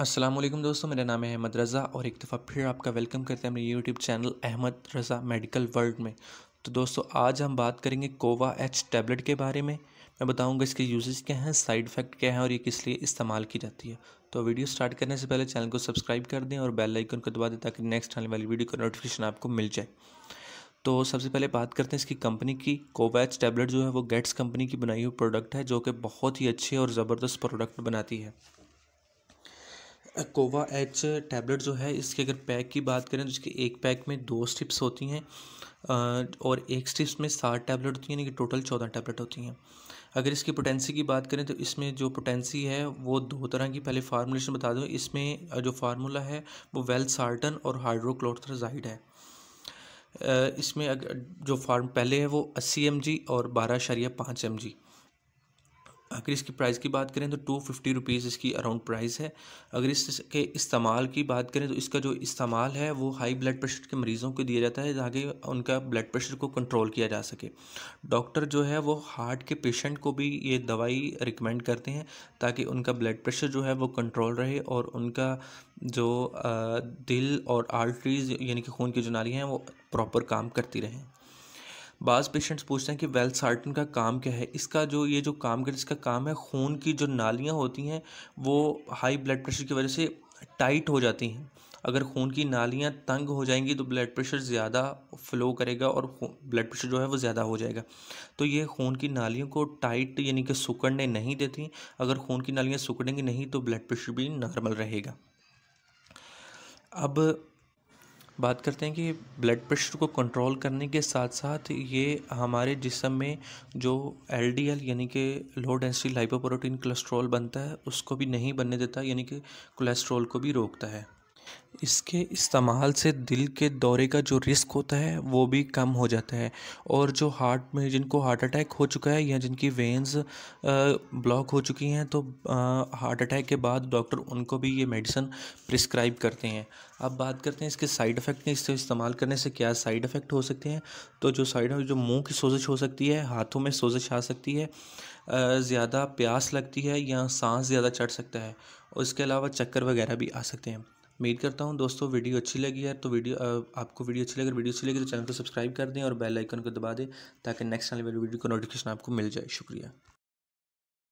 असलम दोस्तों मेरा नाम है अहमद रज़ा और एक दफ़ा फिर आपका वेलकम करते हैं मेरे YouTube channel Ahmad Raza medical world में तो दोस्तों आज हम बात करेंगे कोवा एच टैबलेट के बारे में मैं बताऊंगा इसके यूजेज क्या हैं साइड इफ़ेक्ट क्या हैं और ये किस लिए इस्तेमाल की जाती है तो वीडियो स्टार्ट करने से पहले चैनल को सब्सक्राइब कर दें और बेल लाइकन को दबा दें ताकि नेक्स्ट आने वाली वीडियो का नोटिफिकेशन आपको मिल जाए तो सबसे पहले बात करते हैं इसकी कंपनी की कोवैच टैबलेट जो है वो गेट्स कंपनी की बनाई हुई प्रोडक्ट है जो कि बहुत ही अच्छे और ज़बरदस्त प्रोडक्ट बनाती है कोवा एच टैबलेट जो है इसके अगर पैक की बात करें तो इसके एक पैक में दो स्ट्रिप्स होती हैं और एक स्ट्रिप्स में सात टैबलेट होती हैं यानी कि टोटल चौदह टैबलेट होती हैं अगर इसकी पोटेंसी की बात करें तो इसमें जो पोटेंसी है वो दो तरह की पहले फार्मूलेशन बता दूँ इसमें जो फार्मूला है वो वेल सार्टन और हाइड्रोक्लोथ्राजाइड है इसमें अगर जो फार्म पहले है वो अस्सी एम और बारह शरिया पाँच एम अगर इसकी प्राइस की बात करें तो टू फिफ्टी रुपीज़ इसकी अराउंड प्राइस है अगर इसके इस्तेमाल की बात करें तो इसका जो इस्तेमाल है वो हाई ब्लड प्रेशर के मरीज़ों को दिया जाता है ताकि उनका ब्लड प्रेशर को कंट्रोल किया जा सके डॉक्टर जो है वो हार्ट के पेशेंट को भी ये दवाई रिकमेंड करते हैं ताकि उनका ब्लड प्रेशर जो है वो कंट्रोल रहे और उनका जो दिल और आर्टरीज़ यानी कि खून की जो नाली हैं वो प्रॉपर काम करती रहें बाज़ पेशेंट्स पूछते हैं कि वेल सार्टन का काम क्या है इसका जो ये जो काम कर इसका काम है खून की जो नालियाँ होती हैं वो हाई ब्लड प्रेशर की वजह से टाइट हो जाती हैं अगर खून की नालियाँ तंग हो जाएंगी तो ब्लड प्रेशर ज़्यादा फ्लो करेगा और ब्लड प्रेशर जो है वो ज़्यादा हो जाएगा तो ये खून की नालियों को टाइट यानी कि सुकड़ने नहीं देती अगर खून की नालियाँ सुकड़ेंगी नहीं तो ब्लड प्रेशर भी नॉर्मल रहेगा अब बात करते हैं कि ब्लड प्रेशर को कंट्रोल करने के साथ साथ ये हमारे जिसम में जो एल यानी कि लो डेंसिटी लाइपोप्रोटीन कोलेस्ट्रॉल बनता है उसको भी नहीं बनने देता यानी कि कोलेस्ट्रॉल को भी रोकता है इसके इस्तेमाल से दिल के दौरे का जो रिस्क होता है वो भी कम हो जाता है और जो हार्ट में जिनको हार्ट अटैक हो चुका है या जिनकी वेंस ब्लॉक हो चुकी हैं तो हार्ट अटैक के बाद डॉक्टर उनको भी ये मेडिसन प्रिस्क्राइब करते हैं अब बात करते हैं इसके साइड इफ़ेक्ट इससे इस्तेमाल करने से क्या साइड इफ़ेक्ट हो सकते हैं तो जो साइड जो मुँह की सोजिश हो सकती है हाथों में सोजिश आ सकती है ज़्यादा प्यास लगती है या सांस ज़्यादा चढ़ सकता है उसके इसके अलावा चक्कर वगैरह भी आ सकते हैं उम्मीद करता हूँ दोस्तों वीडियो अच्छी लगी है तो वीडियो आपको वीडियो अच्छी लगी वीडियो अच्छी लगी तो चैनल को सब्सक्राइब कर दें और बेल आइकन को दबा दें ताकि नेक्स्ट आने वाली वीडियो का नोटिफिकेशन आपको मिल जाए शुक्रिया